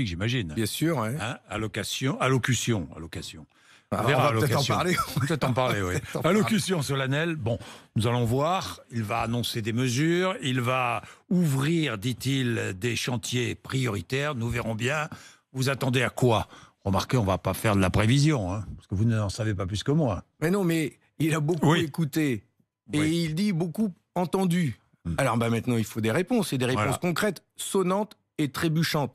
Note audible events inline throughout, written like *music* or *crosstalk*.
j'imagine. Bien sûr, hein, Allocation, allocution, allocation. Ah, on peut en parler. *laughs* peut en parler, Allocution solennelle. Bon, nous allons voir. Il va annoncer des mesures. Il va ouvrir, dit-il, des chantiers prioritaires. Nous verrons bien. Vous attendez à quoi Remarquez, on ne va pas faire de la prévision, hein, parce que vous n'en savez pas plus que moi. Mais non, mais il a beaucoup écouté. Et il dit beaucoup entendu. Hmm. Alors bah, maintenant, il faut des réponses, et des réponses concrètes, sonnantes et trébuchantes.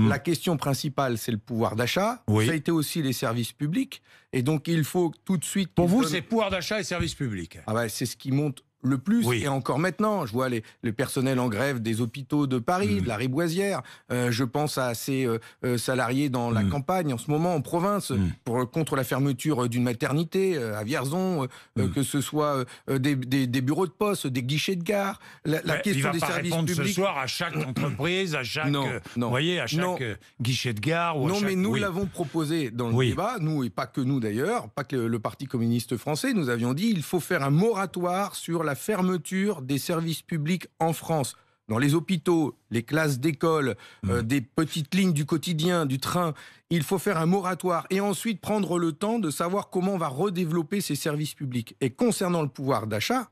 Mm. La question principale, c'est le pouvoir d'achat. Oui. Ça a été aussi les services publics. Et donc, il faut tout de suite. Pour vous, c'est pouvoir d'achat et services publics. Ah ben, c'est ce qui monte le plus, et encore maintenant. Je vois les, personnels en grève des hôpitaux de Paris, mmh. de la Riboisière. Euh, je pense à ces euh, euh, salariés dans la mmh. campagne en ce moment, en province, mmh. pour, contre la fermeture d'une maternité à Vierzon, que ce soit des, bureaux de poste, des guichets de gare. La, bah, question des pas services répondre publics. ce soir à chaque *clears throat* entreprise, à chaque, voyez, à chaque guichet de gare. Ou non, à chaque... mais nous l'avons proposé dans le débat, nous et pas que nous d'ailleurs, pas que le, le Parti communiste français. Nous avions dit il faut faire un moratoire sur la la fermeture des services publics en France dans les hôpitaux, les classes d'école, mmh. euh, des petites lignes du quotidien, du train. Il faut faire un moratoire et ensuite prendre le temps de savoir comment on va redévelopper ces services publics. Et concernant le pouvoir d'achat,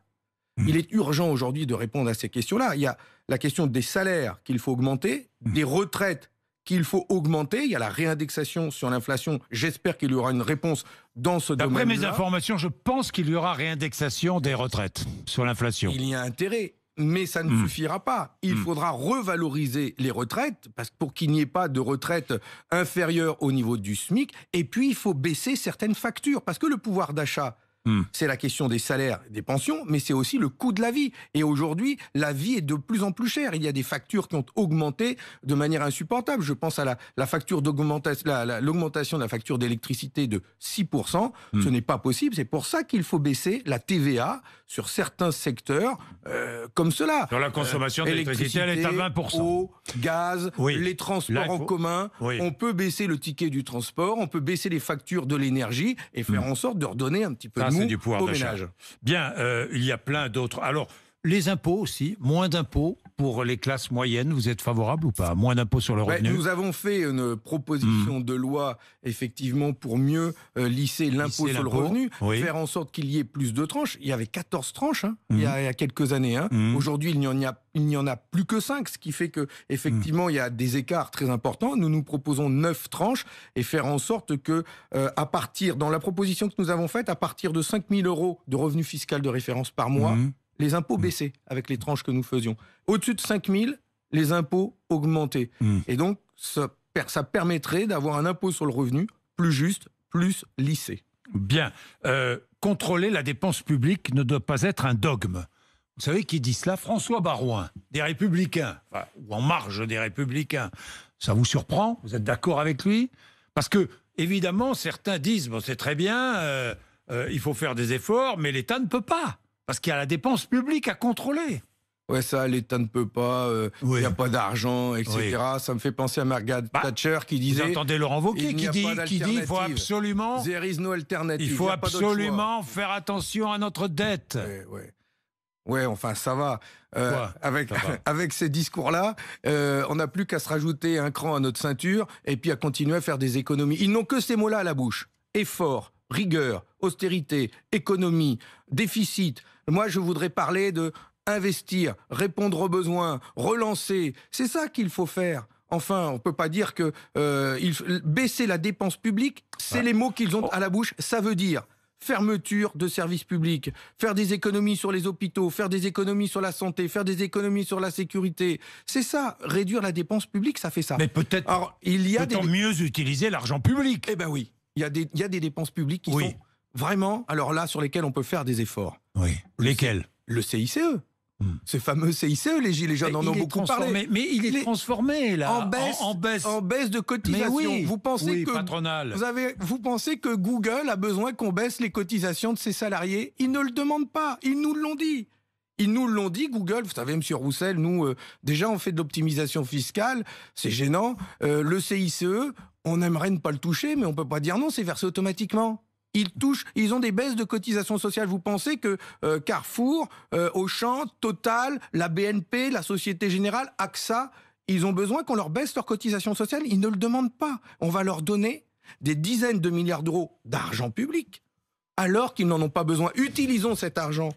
mmh. il est urgent aujourd'hui de répondre à ces questions-là. Il y a la question des salaires qu'il faut augmenter, mmh. des retraites qu'il faut augmenter. Il y a la réindexation sur l'inflation. J'espère qu'il y aura une réponse dans ce domaine. D'après mes informations, je pense qu'il y aura réindexation des retraites sur l'inflation. Il y a intérêt mais ça ne hmm. suffira pas. Il hmm. faudra revaloriser les retraites, parce pour qu'il n'y ait pas de retraite inférieure au niveau du SMIC, et puis il faut baisser certaines factures, parce que le pouvoir d'achat Hmm. C'est la question des salaires, des pensions, mais c'est aussi le coût de la vie. Et aujourd'hui, la vie est de plus en plus chère. Il y a des factures qui ont augmenté de manière insupportable. Je pense à la, facture d'augmentation, l'augmentation de la facture d'électricité de 6%. Hmm. Ce n'est pas possible. C'est pour ça qu'il faut baisser la TVA sur certains secteurs euh, comme cela. Dans la consommation euh, d'électricité, elle est à 20%. Eau, gaz, les transports en commun. On peut baisser le ticket du transport, on peut baisser les factures de l'énergie et faire hmm. en sorte de redonner un petit peu c'est du pouvoir d'achat. Bien, euh, il y a plein d'autres. Alors, les impôts aussi, moins d'impôts, pour les classes moyennes, vous êtes favorable ou pas Moins d'impôts sur le ben, revenu Nous avons fait une proposition hmm. de loi, effectivement, pour mieux euh, lisser l'impôt sur le revenu, faire en sorte qu'il y ait plus de tranches. Il y avait 14 tranches hein, hmm. il, y a, quelques années. Hein. Hmm. Aujourd'hui, il n'y en a plus que 5, ce qui fait que effectivement il y a des écarts très importants. Nous nous proposons 9 tranches et faire en sorte que euh, à partir dans la proposition que nous avons faite à partir de 5 000 euros de revenu fiscal de référence par mois, les impôts baissaient avec les tranches que nous faisions. Au-dessus de 5 000, les impôts augmentaient. Hmm. Et donc, ça, ça permettrait d'avoir un impôt sur le revenu plus juste, plus lissé. Bien. Euh, contrôler la dépense publique ne doit pas être un dogme. Vous savez qui dit cela François Barouin, des Républicains, ou en marge des Républicains. Ça vous surprend Vous êtes d'accord avec lui Parce que, évidemment, certains disent, bon, c'est très bien, euh, euh, il faut faire des efforts, mais l'État ne peut pas. Parce qu'il y a la dépense publique à contrôler. Ouais, ça, l'État ne peut pas, euh, il n'y a pas d'argent, etc. Ça me fait penser à Margaret bah, Thatcher qui disait. Vous entendez Laurent Wauquiez qui, dit, qui il faut absolument. There is no alternative. Il faut absolument faire attention à notre dette. Ouais, ouais. enfin, ça va. Euh, avec, *laughs* avec ces discours-là, euh, on n'a plus qu'à se rajouter un cran à notre ceinture et puis à continuer à faire des économies. Ils n'ont que ces mots-là à la bouche effort, rigueur, austérité, économie, déficit. Moi, je voudrais parler de investir, répondre aux besoins, relancer. C'est ça qu'il faut faire. Enfin, on ne peut pas dire que euh, baisser la dépense publique, c'est les mots qu'ils ont oh. à la bouche. Ça veut dire fermeture de services publics, faire des économies sur les hôpitaux, faire des économies sur la santé, faire des économies sur la sécurité. C'est ça, réduire la dépense publique, ça fait ça. Mais peut-être. il y a peut mieux utiliser l'argent public Eh ben oui il y, a des, y a des dépenses publiques qui sont vraiment, alors là, sur lesquelles on peut faire des efforts. Oui. Lesquelles Le CICE. Hmm. Ce fameux CICE, les Gilets jaunes en ont beaucoup parlé. Mais, il, est transformé, là. En baisse, en, baisse. de cotisations. vous, pensez que, vous, avez, vous pensez que Google a besoin qu'on baisse les cotisations de ses salariés Ils ne le demandent pas. Ils nous l'ont dit. Ils nous l'ont dit, Google. Vous savez, M. Roussel, nous, euh, déjà, on fait de l'optimisation fiscale. C'est gênant. Euh, le CICE, on aimerait ne pas le toucher, mais on peut pas dire non, c'est versé automatiquement. Ils touchent, ils ont des baisses de cotisations sociales. Vous pensez que euh, Carrefour, euh, Auchan, Total, la BNP, la Société Générale, AXA, ils ont besoin qu'on leur baisse leur cotisations sociales Ils ne le demandent pas. On va leur donner des dizaines de milliards d'euros d'argent public, alors qu'ils n'en ont pas besoin. Utilisons cet argent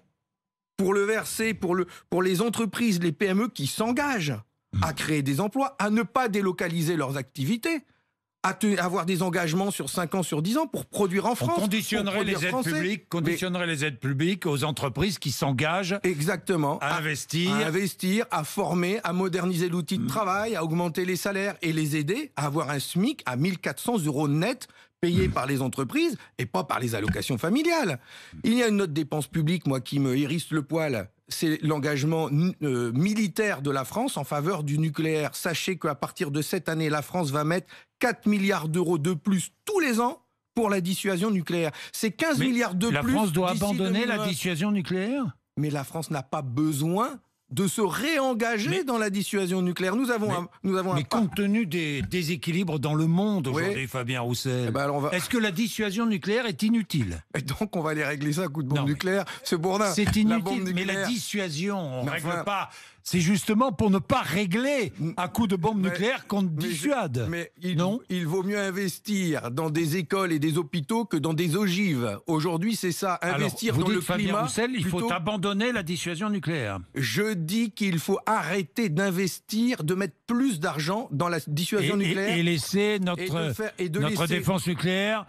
pour le verser pour les entreprises, les PME qui s'engagent à mmh. créer des emplois, à ne pas délocaliser leurs activités à avoir des engagements sur 5 ans, sur 10 ans pour produire en France. On conditionnerait les aides publiques, conditionnerait les aides publiques aux entreprises qui s'engagent exactement à, investir, à investir, à former, à moderniser l'outil de mm. travail, à augmenter les salaires et les aider à avoir un SMIC à 1400 euros net payé par les entreprises et pas par les allocations familiales. Il y a une autre dépense publique, moi, qui me hérisse le poil. C'est l'engagement euh, militaire de la France en faveur du nucléaire. Sachez qu'à partir de cette année, la France va mettre 4 milliards d'euros de plus tous les ans pour la dissuasion nucléaire. C'est 15 milliards de plus. La France doit abandonner la dissuasion nucléaire Mais la France n'a pas besoin de se réengager dans la dissuasion nucléaire. Nous avons un, nous avons mais compte tenu des déséquilibres dans le monde aujourd'hui, Fabien Roussel, eh ben, est-ce que la dissuasion nucléaire est inutile *laughs* Et donc on va aller régler ça à coup de bombe nucléaire. C'est bourdin. C'est inutile, mais la dissuasion, on ne règle pas c'est justement pour ne pas régler à coup de bombe nucléaire qu'on dissuade. Mais, il, non il vaut mieux investir dans des écoles et des hôpitaux que dans des ogives. Aujourd'hui, c'est ça. Investir dans le climat. il faut abandonner la dissuasion nucléaire. Je dis qu'il faut arrêter d'investir, de mettre plus d'argent dans la dissuasion nucléaire. Et, laisser notre, défense nucléaire.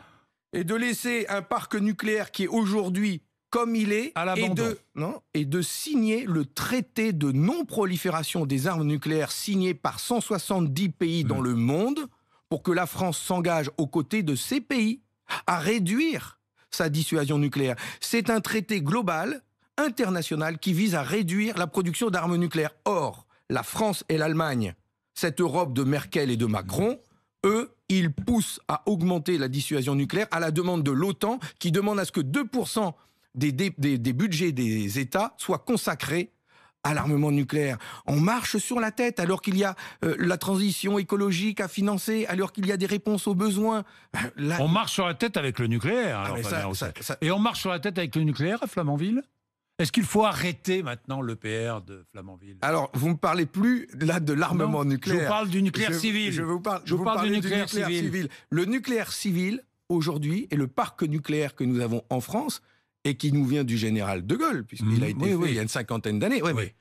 Et de laisser un parc nucléaire qui est aujourd'hui comme il est et de non signer le traité de non-prolifération des armes nucléaires signé par 170 pays dans mmh. le monde pour que la France s'engage aux côtés de ces pays à réduire sa dissuasion nucléaire. C'est un traité global international qui vise à réduire la production d'armes nucléaires. Or, la France et l'Allemagne, cette Europe de Merkel et de Macron, eux, ils poussent à augmenter la dissuasion nucléaire à la demande de l'OTAN qui demande à ce que 2 des, budgets des États soient consacrés à l'armement nucléaire. On marche sur la tête alors qu'il y a euh, la transition écologique à financer, alors qu'il y a des réponses aux besoins. Euh, on marche sur la tête avec le nucléaire. Ah, et on marche sur la tête avec le nucléaire à Flamanville est-ce qu'il faut arrêter maintenant l'EPR de Flamanville Alors, vous ne me parlez plus de l'armement nucléaire. Je vous parle du nucléaire civil. Je vous parle, du, nucléaire civil. Le nucléaire civil, aujourd'hui, et le parc nucléaire que nous avons en France, et qui nous vient du général de Gaulle, puisqu'il mhm. a été fait il y a une cinquantaine d'années. oui.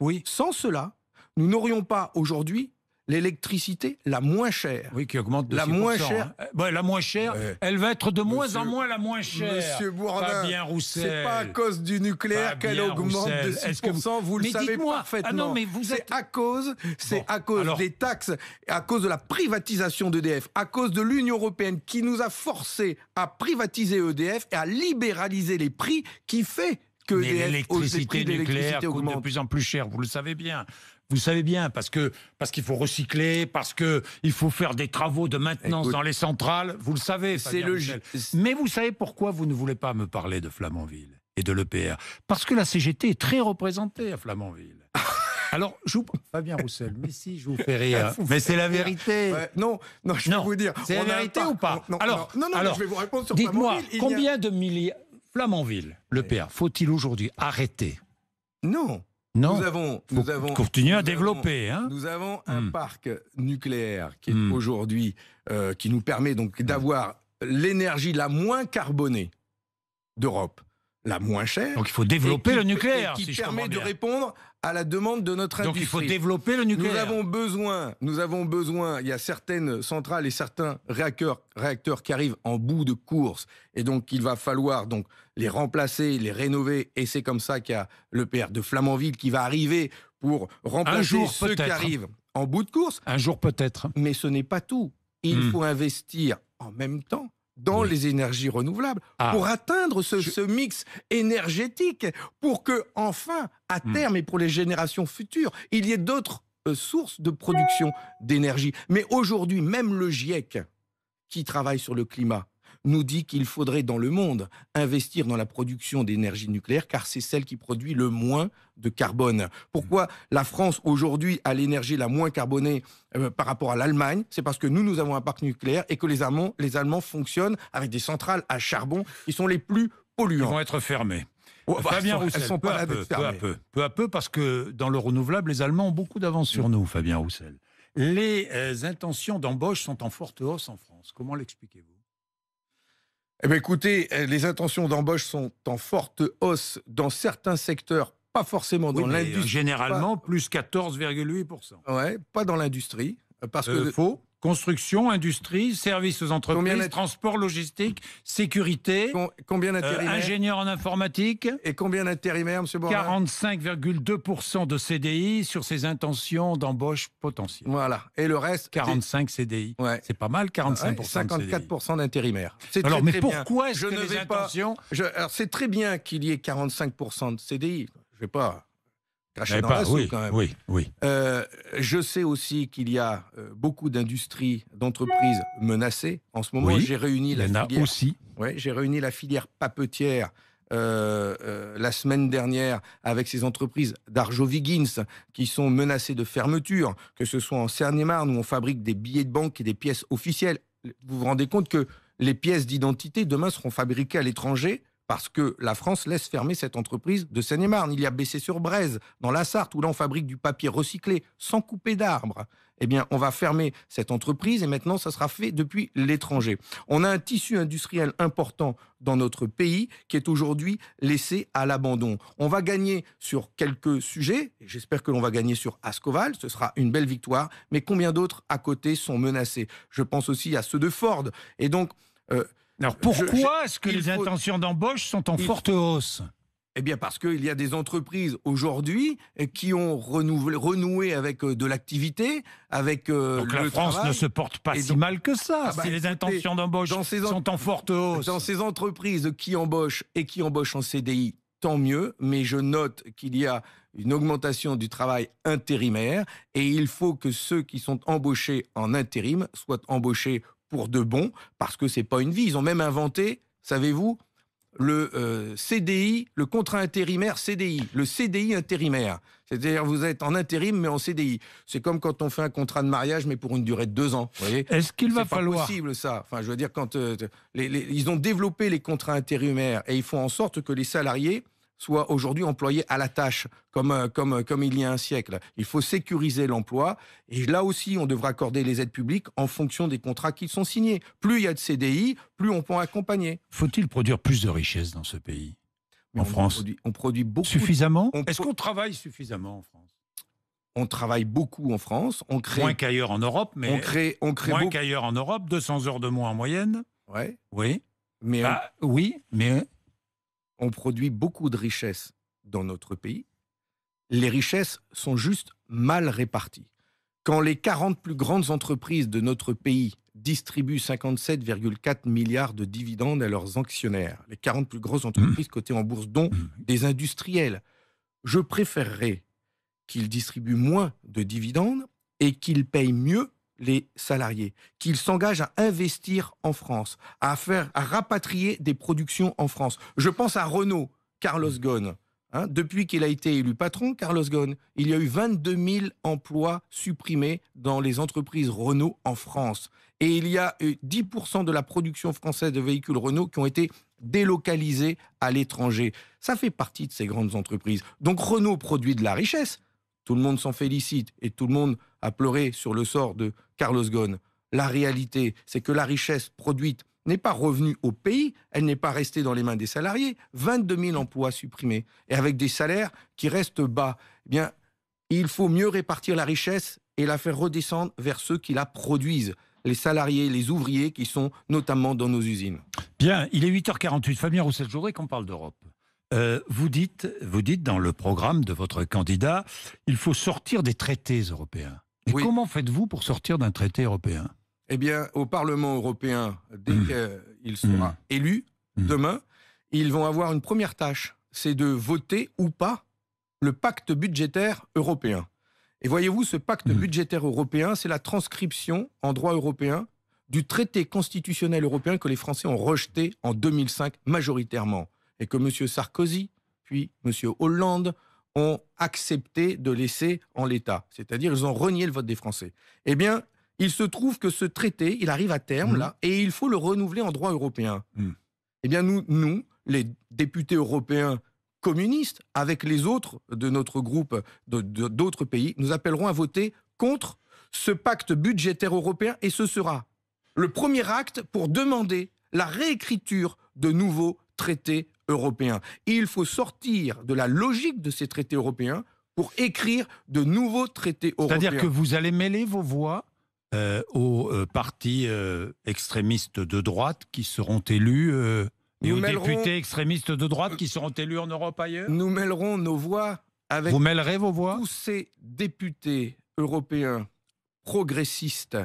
oui, Sans cela, nous n'aurions pas aujourd'hui l'électricité la moins chère. Oui, qui augmente de La moins chère. Hein. la moins chère, elle va être de moins en moins la moins chère. Monsieur Bourdin, c'est pas à cause du nucléaire qu'elle augmente de 6%, vous... vous... le savez parfaitement. Ah êtes... C'est à cause, c'est à cause des taxes, à cause de la privatisation d'EDF, à cause de l'Union Européenne qui nous a forcés à privatiser EDF et à libéraliser les prix qui fait que e l'électricité nucléaire coûte de plus en plus cher, vous le savez bien. Vous savez bien, parce que parce qu'il faut recycler, parce que il faut faire des travaux de maintenance dans les centrales. Vous le savez, c'est logique. Mais vous savez pourquoi vous ne voulez pas me parler de Flamanville et de l'EPR Parce que la CGT est très représentée à Flamanville. *laughs* Alors, je vous... Fabien Roussel, mais si, je vous fais *laughs* rire. mais c'est la vérité. non, non, je vais vous dire. C'est la vérité ou pas non, Alors, non, non, alors, je vais vous répondre sur Dites-moi, combien de milliers... Flamanville, l'EPR, faut-il aujourd'hui arrêter Non. Nous avons, à développer. Hein. nous avons un hmm. parc nucléaire qui est hmm. aujourd'hui euh, qui nous permet donc d'avoir l'énergie la moins carbonée d'Europe la moins chère. Donc il faut développer le nucléaire. Qui permet de répondre à la demande de notre industrie. Donc il faut développer le nucléaire. Nous avons besoin, nous avons besoin, il y a certaines centrales et certains réacteurs, réacteurs qui arrivent en bout de course. Et donc il va falloir donc les remplacer, les rénover. Et c'est comme ça qu'il y a le PR de Flamanville qui va arriver pour remplacer ceux qui arrivent en bout de course. Un jour peut-être. Mais ce n'est pas tout. Il hmm. faut investir en même temps dans les énergies renouvelables ah. pour atteindre ce, mix énergétique pour que enfin à hmm. terme et pour les générations futures il y ait d'autres euh, sources de production d'énergie mais aujourd'hui même le GIEC qui travaille sur le climat nous dit qu'il faudrait dans le monde investir dans la production d'énergie nucléaire car c'est celle qui produit le moins de carbone. Pourquoi la France aujourd'hui a l'énergie la moins carbonée euh, par rapport à l'Allemagne C'est parce que nous, nous avons un parc nucléaire et que les Allemands, fonctionnent avec des centrales à charbon qui sont les plus polluants. Ils vont être fermés. Oh, bah, Fabien Roussel, peu, à peu, peu, à peu, parce que dans le renouvelable, les Allemands ont beaucoup d'avance sur nous, Fabien Roussel. Les euh, intentions d'embauche sont en forte hausse en France. Comment l'expliquez-vous eh ben, écoutez, euh, les intentions d'embauche sont en forte hausse dans certains secteurs, pas forcément dans euh, l'industrie. Généralement, plus 14,8%. Ouais, pas dans l'industrie. Euh, parce que faux. Construction, industrie, services aux entreprises, transport, logistique, sécurité. combien euh, d'intérimaires Ingénieurs en informatique. Et combien d'intérimaires, M. 45,2% de CDI sur ses intentions d'embauche potentielle. Voilà. Et le reste 45 CDI. C'est pas mal, 45%. 54% d'intérimaires. Alors, très, mais pourquoi est-ce que ne les Pas... Alors, c'est très bien qu'il y ait 45% de CDI. Je vais pas euh, je sais aussi qu'il y a euh, beaucoup d'industries, d'entreprises menacées. En ce moment, j'ai réuni la filière. aussi. j'ai réuni la filière papetière euh, la semaine dernière avec ces entreprises d'Arjovigins qui sont menacées de fermeture, que ce soit en cernier marne où on fabrique des billets de banque et des pièces officielles. Vous vous rendez compte que les pièces d'identité demain seront fabriquées à l'étranger parce que la France laisse fermer cette entreprise de Seine-et-Marne. Il y a baissé sur Braise, dans la Sarthe, où là on fabrique du papier recyclé sans couper d'arbres. Eh bien, on va fermer cette entreprise et maintenant ça sera fait depuis l'étranger. On a un tissu industriel important dans notre pays qui est aujourd'hui laissé à l'abandon. On va gagner sur quelques sujets, j'espère que l'on va gagner sur Ascoval, ce sera une belle victoire, mais combien d'autres à côté sont menacés Je pense aussi à ceux de Ford. Et donc, euh, alors pourquoi est-ce que les intentions d'embauche sont en forte hausse eh bien parce qu'il y a des entreprises aujourd'hui euh, qui ont renoué avec euh, de l'activité, avec euh, donc la France ne se porte pas si mal que ça. Ah bah, si les intentions d'embauche sont en forte hausse. Dans ces entreprises qui embauchent et qui embauchent en CDI, tant mieux. Mais je note qu'il y a une augmentation du travail intérimaire et il faut que ceux qui sont embauchés en intérim soient embauchés pour de bon, parce que c'est pas une vie. Ils ont même inventé, savez-vous, le euh, CDI, le contrat intérimaire CDI, le CDI intérimaire. C'est-à-dire vous êtes en intérim mais en CDI. C'est comme quand on fait un contrat de mariage mais pour une durée de deux ans. Est-ce qu'il va pas falloir possible ça Enfin, je veux dire quand euh, ils ont développé les contrats intérimaires et ils font en sorte que les salariés soit aujourd'hui employé à la tâche, comme, euh, comme, euh, comme il y a un siècle. Il faut sécuriser l'emploi. Et là aussi, on devra accorder les aides publiques en fonction des contrats qui sont signés. Plus il y a de CDI, plus on peut accompagner. Faut-il produire plus de richesses dans ce pays En France On produit beaucoup. Suffisamment Est-ce qu'on travaille suffisamment en France on travaille beaucoup en France. On crée, moins qu'ailleurs en Europe, mais on crée, on crée moins qu'ailleurs en Europe, 200 heures de moins en moyenne. Ouais. Oui. Mais bah, oui, mais on produit beaucoup de richesses dans notre pays. Les richesses sont juste mal réparties. Quand les 40 plus grandes entreprises de notre pays distribuent 57,4 milliards de dividendes à leurs actionnaires, les 40 plus grosses entreprises mmh. cotées en bourse, dont mmh. des industriels, je préférerais qu'ils distribuent moins de dividendes et qu'ils payent mieux les salariés, qu'ils s'engagent à investir en France, à faire, à rapatrier des productions en France. Je pense à Renault, Carlos mm. Ghosn. Hein. depuis qu'il a été élu patron, Carlos Ghosn, il y a eu 22 000 emplois supprimés dans les entreprises Renault en France. Et il y a eu 10% de la production française de véhicules Renault qui ont été délocalisés à l'étranger. Ça fait partie de ces grandes entreprises. Donc Renault produit de la richesse, tout le monde s'en félicite et tout le monde a pleuré sur le sort de Carlos Ghosn. La réalité, c'est que la richesse produite n'est pas revenue au pays, elle n'est pas restée dans les mains des salariés. 22 000 emplois supprimés et avec des salaires qui restent bas. Eh bien, il faut mieux répartir la richesse et la faire redescendre vers ceux qui la produisent les salariés, les ouvriers qui sont notamment dans nos usines. Bien, il est 8h48. Fabien Roussel, je qu'on parle d'Europe. Euh, vous, dites, vous dites dans le programme de votre candidat, il faut sortir des traités européens. Et comment faites-vous pour sortir d'un traité européen Eh bien, au Parlement européen, dès mmh. qu'il sera mmh. élu, mmh. demain, ils vont avoir une première tâche, c'est de voter ou pas le pacte budgétaire européen. Et voyez-vous, ce pacte budgétaire européen, c'est la transcription en droit européen du traité constitutionnel européen que les Français ont rejeté en 2005 majoritairement et que M. Sarkozy, puis M. Hollande ont accepté de laisser en l'état. C'est-à-dire, ils ont renié le vote des Français. Eh bien, il se trouve que ce traité, il arrive à terme, mmh. là, et il faut le renouveler en droit européen. Mmh. Eh bien, nous, nous, les députés européens communistes, avec les autres de notre groupe d'autres pays, nous appellerons à voter contre ce pacte budgétaire européen, et ce sera le premier acte pour demander la réécriture de nouveaux traités européens. il faut sortir de la logique de ces traités européens pour écrire de nouveaux traités européens. C'est-à-dire que vous allez mêler vos voix euh, aux euh, partis euh, extrémistes de droite qui seront élus et aux députés extrémistes de droite qui seront élus en Europe ailleurs Nous mêlerons nos voix avec Vous mêlerez vos voix tous ces députés européens progressistes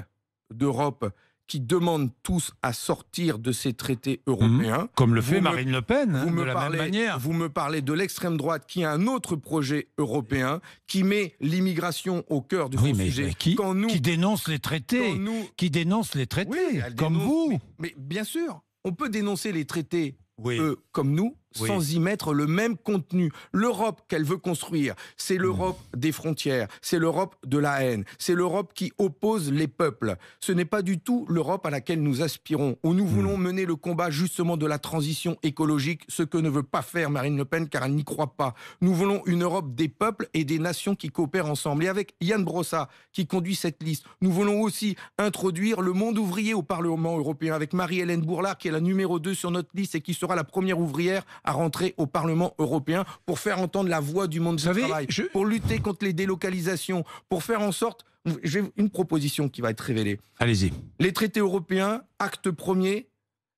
d'Europe qui demandent tous à sortir de ces traités mhm. européens. comme le fait Marine Le Pen, hein, me de la même manière. Vous me parlez de l'extrême droite qui a un autre projet européen qui met l'immigration au cœur du oui, mais, sujet. qui, quand nous, qui dénonce les traités, qui dénonce les traités, comme vous. Mais, bien sûr, on peut dénoncer les traités, euh, comme nous, sans y mettre le même contenu. L'Europe qu'elle veut construire, c'est mmh. l'Europe des frontières, c'est l'Europe de la haine, c'est l'Europe qui oppose les peuples. Ce n'est pas du tout l'Europe à laquelle nous aspirons, où nous mmh. voulons mener le combat justement de la transition écologique, ce que ne veut pas faire Marine Le Pen car elle n'y croit pas. Nous voulons une Europe des peuples et des nations qui coopèrent ensemble. Et avec Yann Brossa qui conduit cette liste, nous voulons aussi introduire le monde ouvrier au Parlement européen avec Marie-Hélène Bourlard qui est la numéro 2 sur notre liste et qui sera la première ouvrière à rentrer au Parlement européen pour faire entendre la voix du monde du travail, pour lutter contre les délocalisations, pour faire en sorte... J'ai une proposition qui va être révélée. Allez-y. Les traités européens, acte premier,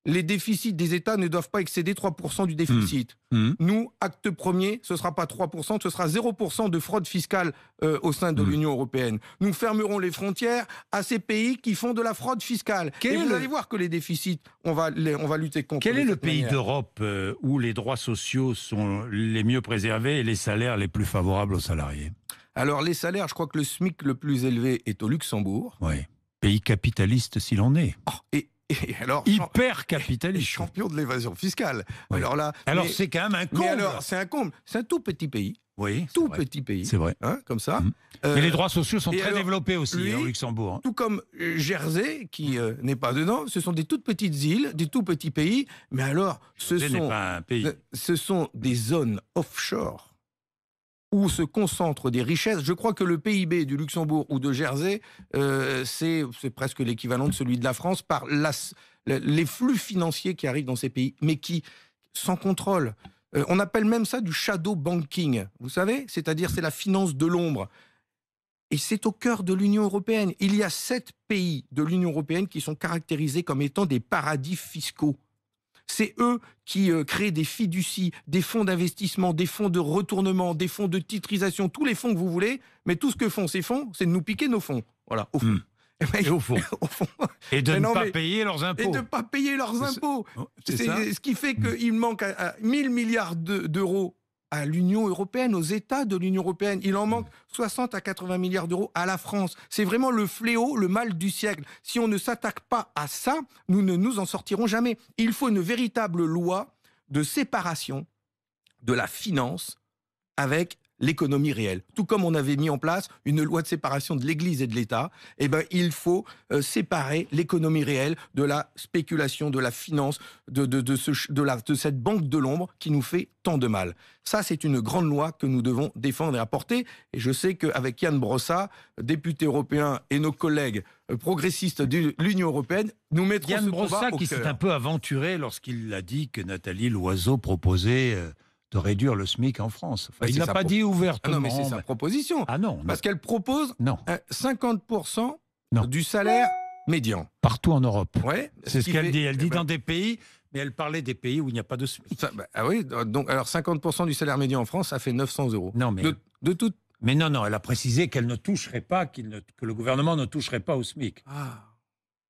les déficits des États ne doivent pas excéder 3% du hmm. déficit. Hmm. Nous, acte premier, ce ne sera pas 3%, ce sera 0% de fraude fiscale euh, au sein de hmm. l'Union européenne. Nous fermerons les frontières à ces pays qui font de la fraude fiscale. Et vous allez voir que les déficits, on va, les, on va lutter contre. Quel est le pays d'Europe euh, où les droits sociaux sont les mieux préservés et les salaires les plus favorables aux salariés Alors les salaires, je crois que le SMIC le plus élevé est au Luxembourg. Oui. Pays capitaliste s'il en est. Oh, et *laughs* Et alors, hyper capitaliste, champion de l'évasion fiscale. Alors là, alors c'est quand même un comble. alors, c'est un comble. C'est un tout petit pays. Oui, tout petit pays. C'est vrai. Hein, comme ça. Mm. Euh, mais les droits sociaux sont très développés aussi au Luxembourg. Hein. Tout comme euh, Jersey, qui euh, n'est pas dedans, ce sont des toutes petites îles, des tout petits pays. Mais alors, ce, pas un pays. ce sont des zones offshore où se concentrent des richesses. Je crois que le PIB du Luxembourg ou de Jersey, euh, c'est presque l'équivalent de celui de la France par les flux financiers qui arrivent dans ces pays, mais qui, sans contrôle, euh, on appelle même ça du shadow banking, vous savez, c'est-à-dire c'est la finance de l'ombre. Et c'est au cœur de l'Union européenne. Il y a sept pays de l'Union européenne qui sont caractérisés comme étant des paradis fiscaux. C'est eux qui euh, créent des fiducies, des fonds d'investissement, des fonds de retournement, des fonds de titrisation, tous les fonds que vous voulez. Mais tout ce que font ces fonds, c'est de nous piquer nos fonds. Voilà, au fond. Hmm. *laughs* *laughs* Et de ne pas payer leurs impôts. Et de ne pas payer leurs impôts. C'est ce qui fait hmm. qu'il manque à, à 1000 milliards d'euros à l'Union européenne, aux États de l'Union européenne. Il en manque 60 mm. à 80 milliards d'euros à la France. C'est vraiment le fléau, le mal du siècle. Si on ne s'attaque pas à ça, nous ne nous en sortirons jamais. Il faut une véritable loi de séparation de la finance avec l'économie réelle. Tout comme on avait mis en place une loi de séparation de l'Église et de l'État, eh ben, il faut euh, séparer l'économie réelle de la spéculation, de la finance, de, cette banque de l'ombre qui nous fait tant de mal. Ça, c'est une grande loi que nous devons défendre et apporter. Et je sais qu'avec Yann Brossa, député européen, et nos collègues euh, progressistes de l'Union européenne, nous mettrons Yann ce Brossa combat qui s'est un peu aventuré lorsqu'il a dit que Nathalie Loiseau proposait... Euh, de réduire le SMIC en France. il n'a pas dit ouvertement. Ah non, mais c'est sa proposition. Ah non. Parce qu'elle propose non. 50% du salaire médian. Partout en Europe. Ouais, c'est ce, qu'elle dit. Elle dit ben dans des pays, mais elle parlait des pays où il n'y a pas de SMIC. Bah, ah oui, donc alors 50% du salaire médian en France, ça fait 900 euros. Non, mais. De, Mais non, non, elle a précisé qu'elle ne toucherait pas, que le gouvernement ne toucherait pas au SMIC. Ah.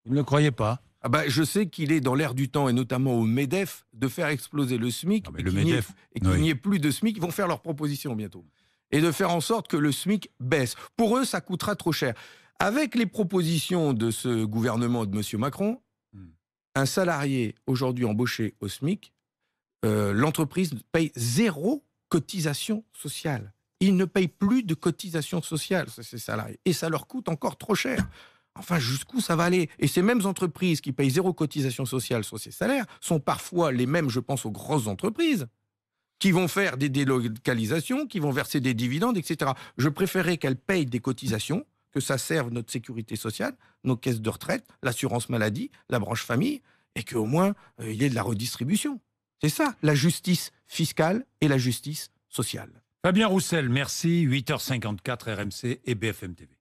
Vous ne le croyez pas ah bah, je sais qu'il est dans l'air du temps, et notamment au MEDEF, de faire exploser le SMIC, et qu'il n'y ait, plus de SMIC. Ils vont faire leur proposition bientôt. Et de faire en sorte que le SMIC baisse. Pour eux, ça coûtera trop cher. Avec les propositions de ce gouvernement de M. Macron, hmm. un salarié aujourd'hui embauché au SMIC, euh, l'entreprise paye zéro cotisation sociale. Il ne payent plus de cotisation sociale, ces salariés. Et ça leur coûte encore trop cher. Enfin, jusqu'où ça va aller Et ces mêmes entreprises qui payent zéro cotisation sociale sur ces salaires sont parfois les mêmes, je pense, aux grosses entreprises qui vont faire des délocalisations, qui vont verser des dividendes, etc. Je préférerais qu'elles payent des cotisations, que ça serve notre sécurité sociale, nos caisses de retraite, l'assurance maladie, la branche famille, et qu'au moins euh, il y ait de la redistribution. C'est ça, la justice fiscale et la justice sociale. Fabien Roussel, merci. 8h54 RMC et BFM TV.